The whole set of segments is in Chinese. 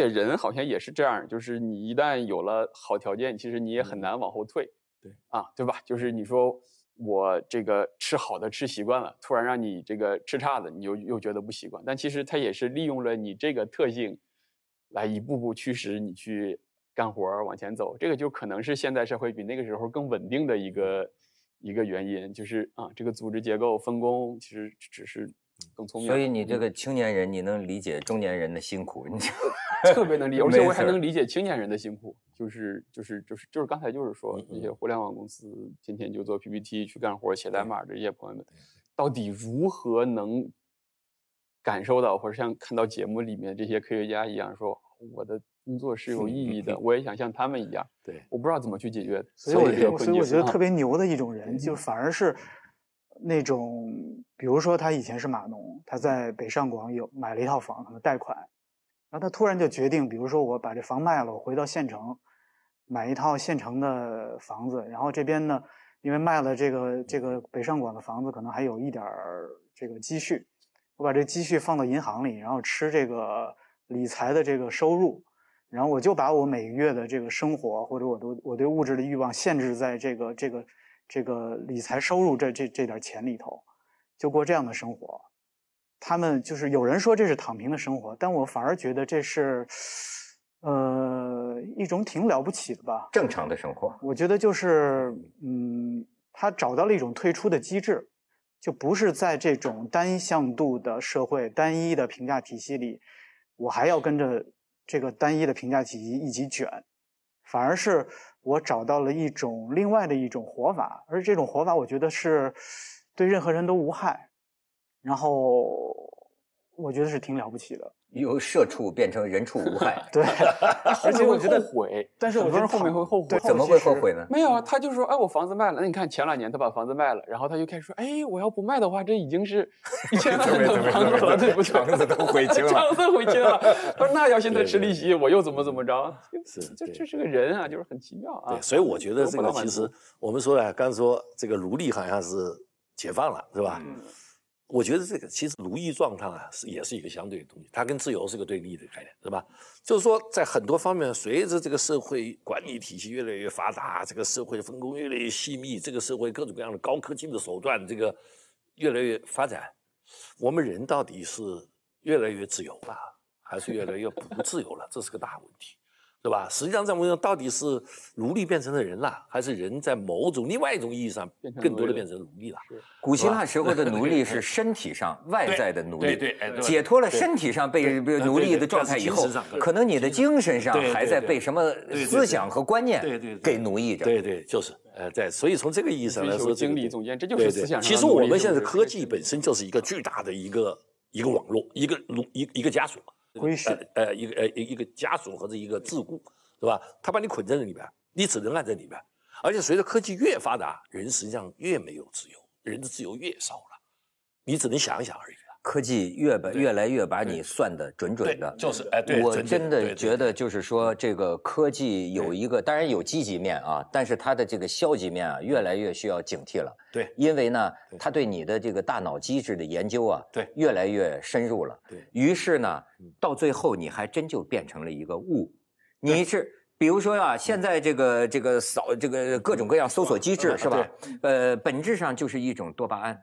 且人好像也是这样，就是你一旦有了好条件，其实你也很难往后退。对啊，对吧？就是你说我这个吃好的吃习惯了，突然让你这个吃差的，你又又觉得不习惯。但其实它也是利用了你这个特性，来一步步驱使你去干活往前走。这个就可能是现代社会比那个时候更稳定的一个一个原因，就是啊，这个组织结构分工其实只是。更聪明，所以你这个青年人，你能理解中年人的辛苦，你就特别能理解。而且我还能理解青年人的辛苦，就是就是就是就是刚才就是说那些互联网公司天天就做 PPT 去干活写代码这些朋友们，到底如何能感受到或者像看到节目里面这些科学家一样，说我的工作是有意义的，我也想像他们一样。对，我不知道怎么去解决。所以我觉得，所以我觉得特别牛的一种人，就反而是。那种，比如说他以前是码农，他在北上广有买了一套房，可能贷款，然后他突然就决定，比如说我把这房卖了，我回到县城买一套县城的房子，然后这边呢，因为卖了这个这个北上广的房子，可能还有一点儿这个积蓄，我把这积蓄放到银行里，然后吃这个理财的这个收入，然后我就把我每个月的这个生活或者我都我对物质的欲望限制在这个这个。这个理财收入，这这这点钱里头，就过这样的生活。他们就是有人说这是躺平的生活，但我反而觉得这是，呃，一种挺了不起的吧。正常的生活，我觉得就是，嗯，他找到了一种退出的机制，就不是在这种单向度的社会、单一的评价体系里，我还要跟着这个单一的评价体系一起卷，反而是。我找到了一种另外的一种活法，而这种活法，我觉得是对任何人都无害。然后。我觉得是挺了不起的，由社畜变成人畜无害。对，而且我觉得，后悔，但是有的人后面会后悔，怎么会后悔呢？没有啊，他就说，哎，我房子卖了，那你看前两年他把房子卖了，然后他就开始说，哎，我要不卖的话，这已经是一千万的房子了，对不对？房子都回去了，房子回去了。他说，那要现在吃利息，我又怎么怎么着？是，这这是个人啊，就是很奇妙啊。所以我觉得这个其实我们说呢，刚说这个奴隶好像是解放了，是吧？我觉得这个其实奴役状态啊，是也是一个相对的东西，它跟自由是个对立的概念，是吧？就是说，在很多方面，随着这个社会管理体系越来越发达，这个社会分工越来越细密，这个社会各种各样的高科技的手段，这个越来越发展，我们人到底是越来越自由了，还是越来越不自由了？这是个大问题。对吧？实际上，在我们到底是奴隶变成了人了，还是人在某种另外一种意义上更多的变成奴隶了？古希腊时候的奴隶是身体上外在的奴隶，解脱了身体上被奴隶的状态以后，可能你的精神上还在被什么思想和观念给奴役着。对对，就是，呃，对。所以从这个意义上来说，经理总监，这就是思想。其实我们现在科技本身就是一个巨大的一个一个网络，一个奴一一个枷锁。规训，呃，一个呃一个枷锁或者一个桎梏，是吧？他把你捆在这里边，你只能按在里边。而且随着科技越发达，人实际上越没有自由，人的自由越少了，你只能想想而已。科技越把越来越把你算的准准的，就是，哎，对，我真的觉得就是说这个科技有一个当然有积极面啊，但是它的这个消极面啊越来越需要警惕了。对，因为呢，它对你的这个大脑机制的研究啊，对，越来越深入了。对，于是呢，到最后你还真就变成了一个物。你是比如说啊，现在这个这个扫这个各种各样搜索机制是吧？呃，本质上就是一种多巴胺，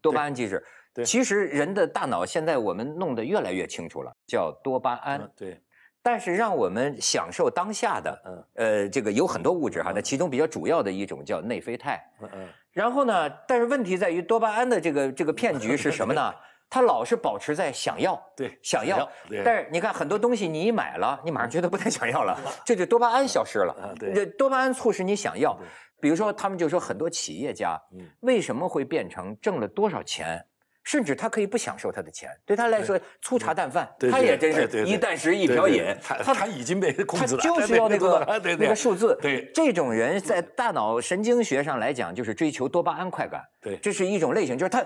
多巴胺机制。其实人的大脑现在我们弄得越来越清楚了，叫多巴胺。对，但是让我们享受当下的，呃，这个有很多物质哈。那其中比较主要的一种叫内啡肽。嗯嗯。然后呢，但是问题在于多巴胺的这个这个 骗局是什么呢？它老是保持在想要，对，想要。但是你看很多东西你一买了，你马上觉得不太想要了，这就多巴胺消失了。对。这多巴胺促使你想要，比如说他们就说很多企业家，嗯，为什么会变成挣了多少钱？甚至他可以不享受他的钱，对他来说粗茶淡饭，他也真是一旦食一瓢饮。他他已经被控制了，就是要那个那个数字。对这种人在大脑神经学上来讲，就是追求多巴胺快感。对，这是一种类型，就是他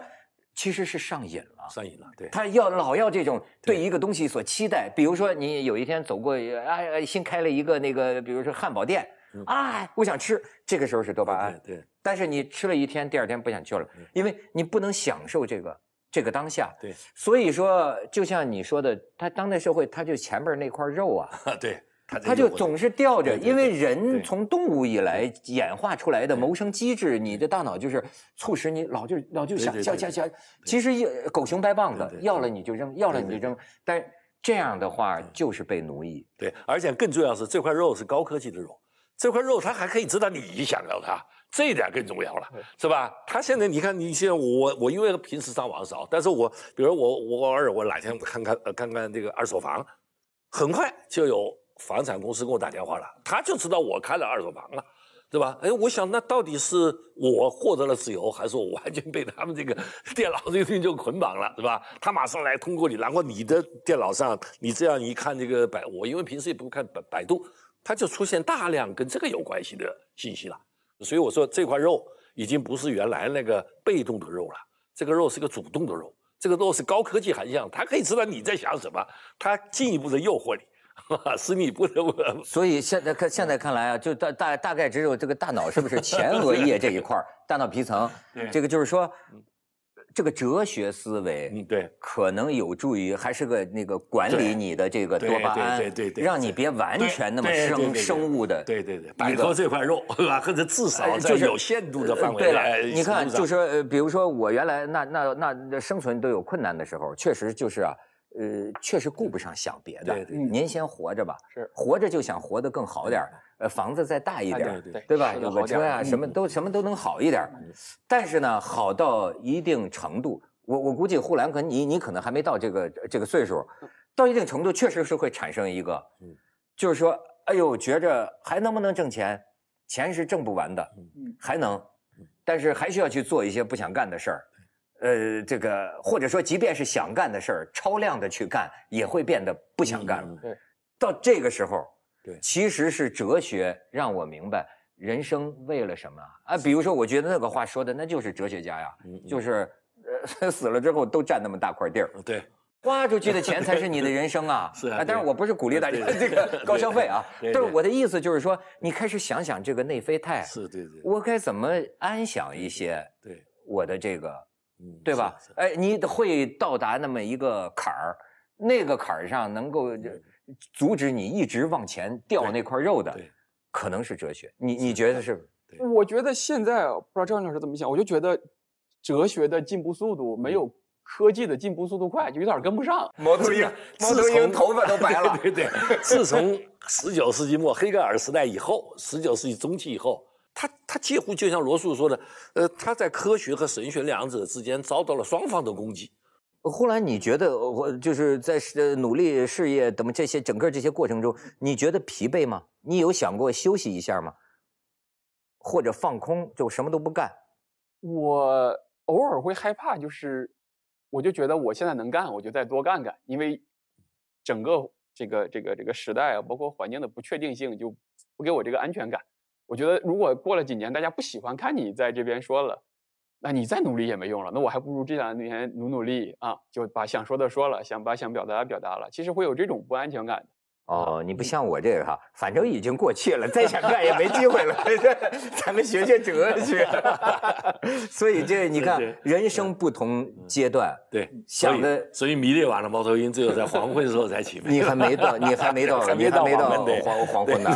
其实是上瘾了，上瘾了。对，他要老要这种对一个东西所期待。比如说你有一天走过哎，新开了一个那个，比如说汉堡店啊，我想吃，这个时候是多巴胺。对，但是你吃了一天，第二天不想去了，因为你不能享受这个。这个当下，对，所以说，就像你说的，他当代社会，他就前边那块肉 啊，对，他就总是吊着，因为人从动物以来演化出来的谋生机制，你的大脑就是促使你老就老就想想想想，其实狗熊掰棒子，要了你就扔，要了你就扔，但这样的话就是被奴役。对，而且更重要是这块肉是高科技的肉，这块肉它还可以知道你想要它。这一点更重要了，是吧？他现在你看，你现在我我因为平时上网少，但是我比如我我偶尔我哪天我看看看看这个二手房，很快就有房产公司给我打电话了，他就知道我看了二手房了，对吧？哎，我想那到底是我获得了自由，还是我完全被他们这个电脑这东西就捆绑了，对吧？他马上来通过你，然后你的电脑上你这样一看，这个百我因为平时也不看百百度，它就出现大量跟这个有关系的信息了。所以我说这块肉已经不是原来那个被动的肉了，这个肉是个主动的肉，这个肉是高科技含量，它可以知道你在想什么，它进一步的诱惑你，你不得不，所以现在看，现在看来啊，就大大大概只有这个大脑是不是前额叶这一块大脑皮层，这个就是说。这个哲学思维，嗯，对，可能有助于，还是个那个管理你的这个多巴胺，对对对，让你别完全那么生生物的，对对对，摆脱这块肉，或者至少在有限度的范围内。你看，就是比如说我原来那那那生存都有困难的时候，确实就是。啊，呃，确实顾不上想别的，您先活着吧。是，活着就想活得更好点儿，呃，房子再大一点儿，对吧？有个车呀，什么都什么都能好一点但是呢，好到一定程度，我我估计护兰哥，你你可能还没到这个这个岁数，到一定程度确实是会产生一个，就是说，哎呦，觉着还能不能挣钱？钱是挣不完的，还能，但是还需要去做一些不想干的事儿。呃，这个或者说，即便是想干的事儿，超量的去干，也会变得不想干了。对，到这个时候，对，其实是哲学让我明白人生为了什么啊？比如说，我觉得那个话说的，那就是哲学家呀，就是呃，死了之后都占那么大块地儿。对，花出去的钱才是你的人生啊。是啊。但是我不是鼓励大家 这个高消费啊，但是我的意思就是说，你开始想想这个内啡肽，是对对，我该怎么安享一些对我的这个。对吧？哎，你会到达那么一个坎儿，那个坎儿上能够阻止你一直往前掉那块肉的，可能是哲学。你你觉得是？我觉得现在不知道赵老师怎么想，我就觉得哲学的进步速度没有科技的进步速度快，就有点跟不上。猫头鹰，猫头鹰头发都白了。对对，自从十九世纪末黑格尔时代以后，十九世纪中期以后。他他几乎就像罗素说的，呃，他在科学和神学两者之间遭到了双方的攻击。后来你觉得我就是在努力事业等这些整个这些过程中，你觉得疲惫吗？你有想过休息一下吗？或者放空，就什么都不干？我偶尔会害怕，就是我就觉得我现在能干，我就再多干干，因为整个这个这个这个时代啊，包括环境的不确定性，就不给我这个安全感。我觉得如果过了几年大家不喜欢看你在这边说了，那你再努力也没用了。那我还不如这两年努努力啊，就把想说的说了，想把想表达的表达了。其实会有这种不安全感的。哦，你不像我这个哈，反正已经过气了，再想干也没机会了。咱们学学哲学。所以这你看，人生不同阶段，对，想的。所以迷恋完了猫头鹰，只有在黄昏的时候才起飞。你还没到，你还没到，你还没到黄黄昏呢。